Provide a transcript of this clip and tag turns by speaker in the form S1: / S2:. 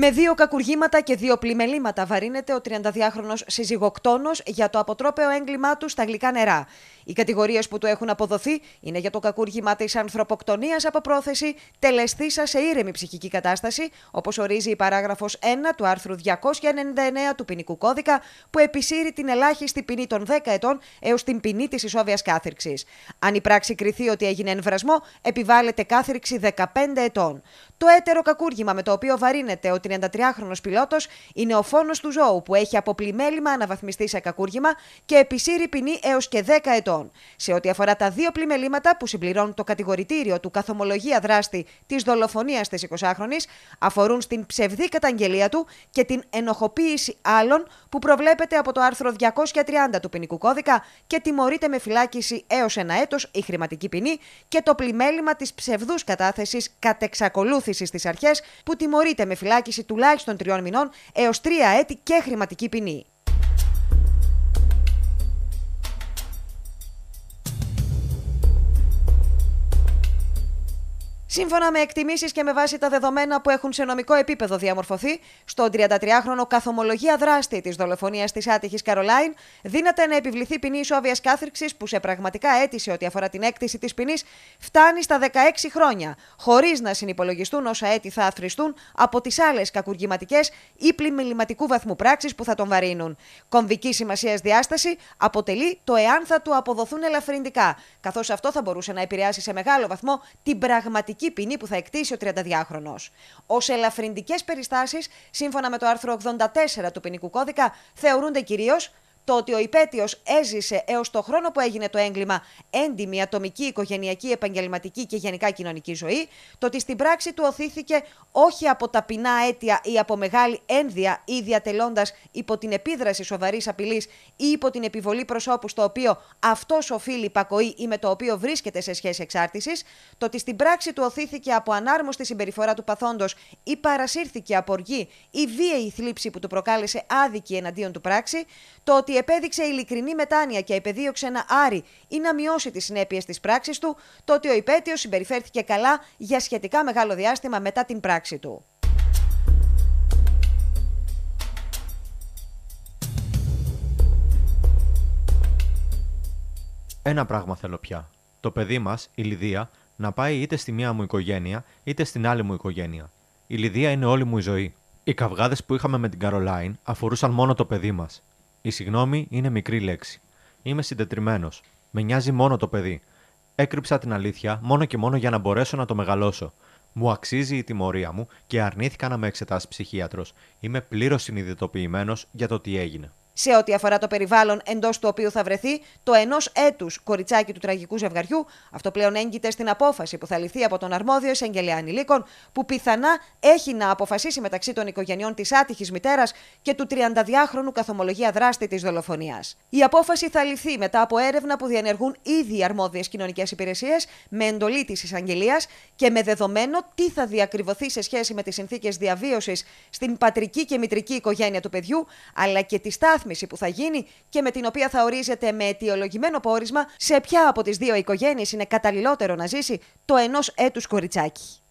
S1: Με δύο κακουργήματα και δύο πλημελήματα βαρύνεται ο 32χρονο συζυγοκτόνος για το αποτρόπαιο έγκλημά του στα γλυκά νερά. Οι κατηγορίες που του έχουν αποδοθεί είναι για το κακούργημα της ανθρωποκτονίας από πρόθεση τελεστήσα σε ήρεμη ψυχική κατάσταση, όπως ορίζει η παράγραφος 1 του άρθρου 299 του ποινικού κώδικα, που επισύρει την ελάχιστη ποινή των 10 ετών έως την ποινή της ισόβιας κάθριξη. Αν η πράξη κριθεί ότι έγινε εμβρασμό, επιβάλλεται κάθριξη 15 ετών. Το έτερο κακούργημα με το οποίο βαρύνεται ο 33χρονο πιλότος είναι ο φόνος του ζώου που έχει αποπλημέλημα αναβαθμιστεί σε κακούργημα και επισύρει ποινή έως και 10 ετών. Σε ό,τι αφορά τα δύο πλημελήματα που συμπληρώνουν το κατηγορητήριο του καθομολογία δράστη της δολοφονίας της 20χρονη, αφορούν στην ψευδή καταγγελία του και την ενοχοποίηση άλλων που προβλέπεται από το άρθρο 230 του ποινικού κώδικα και τιμωρείται με φυλάκιση έως ένα έτος η χρηματική ποινή και το πλημέλημα της ψευδούς κατάθεσης κατ' εξακολούθησης στι αρχές που τιμωρείται με φυλάκιση τουλάχιστον τριών μηνών έως τρία έτη και χρηματική ποινή. Σύμφωνα με εκτιμήσεις και με βάση τα δεδομένα που έχουν σε νομικό επίπεδο διαμορφωθεί, στον 33χρονο καθομολογία δράστη της δολοφονίας της άτυχης Καρολάιν, δύναται να επιβληθεί ποινή ισόβιας κάθριξης που σε πραγματικά αίτηση ό,τι αφορά την έκτηση της ποινής φτάνει στα 16 χρόνια, χωρίς να συνυπολογιστούν όσα έτη θα αθρηστούν από τις άλλες κακουργηματικές ή πλημμυληματικού βαθμού πράξη που θα τον βαρύνουν. Κομβική σημασίας διάσταση αποτελεί το εάν θα του αποδοθούν ελαφρυντικά, καθώς αυτό θα μπορούσε να επηρεάσει σε μεγάλο βαθμό την πραγματική θανατική ποινή που θα εκτίσει ο 32χρονο. Ως ελαφρυντικές περιστάσεις, σύμφωνα με το άρθρο 84 του ποινικού κώδικα, θεωρούνται κυρίως το ότι ο υπέτειος έζησε έως το χρόνο που έγινε το έγκλημα έντιμη ατομική, οικογενειακή, επαγγελματική και γενικά κοινωνική ζωή, το ότι στην πράξη του οθήθηκε όχι από ταπεινά αίτια ή από μεγάλη ένδια ή διατελώντας υπό την επίδραση σοβαρής απειλής ή υπό την επιβολή προσώπου στο οποίο αυτός οφείλει υπακοή ή με το οποίο βρίσκεται σε σχέση εξάρτησης, το ότι στην πράξη του οθήθηκε από ανάρμοστη συμπεριφορά του παθόντος ή παρασύρθηκε από οργή ή βίαιη θλίψη που του προκάλεσε άδικη εναντίον του πράξη, το ότι επέδειξε ειλικρινή μετάνοια και επεδίωξε να άρει ή να μειώσει τις συνέπειες της πράξης του, τότε ο υπέτειος συμπεριφέρθηκε καλά για σχετικά μεγάλο διάστημα μετά την πράξη του.
S2: Ένα πράγμα θέλω πια. Το παιδί μας, η Λιδία, να πάει είτε στη μία μου οικογένεια, είτε στην άλλη μου οικογένεια. Η Λιδία είναι όλη μου η ζωή. Οι καυγάδες που είχαμε με την Καρολάιν αφορούσαν μόνο το παιδί μας. Η συγγνώμη είναι μικρή λέξη. Είμαι συντετριμένος. Με νοιάζει μόνο το παιδί. Έκρυψα την αλήθεια μόνο και μόνο για να μπορέσω να το μεγαλώσω. Μου αξίζει η τιμωρία μου και αρνήθηκα να με εξετάσει ψυχίατρος. Είμαι πλήρως συνειδητοποιημένος για το τι έγινε
S1: σε ό,τι αφορά το περιβάλλον εντός του οποίου θα βρεθεί το ενός έτους κοριτσάκι του τραγικού ζευγαριού. Αυτό πλέον έγκυται στην απόφαση που θα ληφθεί από τον αρμόδιο εισαγγελέα ανηλίκων, που πιθανά έχει να αποφασίσει μεταξύ των οικογενειών της άτυχης μητέρας και του 32χρονου καθομολογία δράστη της δολοφονίας. Η απόφαση θα ληφθεί μετά από έρευνα που διενεργούν ήδη οι αρμόδιες κοινωνικές υπηρεσίες με εντολή της εισαγγελίας και με δεδομένο τι θα διακριβωθεί σε σχέση με τις συνθήκες διαβίωσης στην πατρική και μητρική οικογένεια του παιδιού, αλλά και τη στάθμη που θα γίνει και με την οποία θα ορίζεται με αιτιολογημένο πόρισμα σε ποια από τις δύο οικογένειες είναι καταλληλότερο να ζήσει το ενός έτους κοριτσάκι.